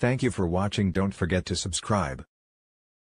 Thank you for watching don't forget to subscribe.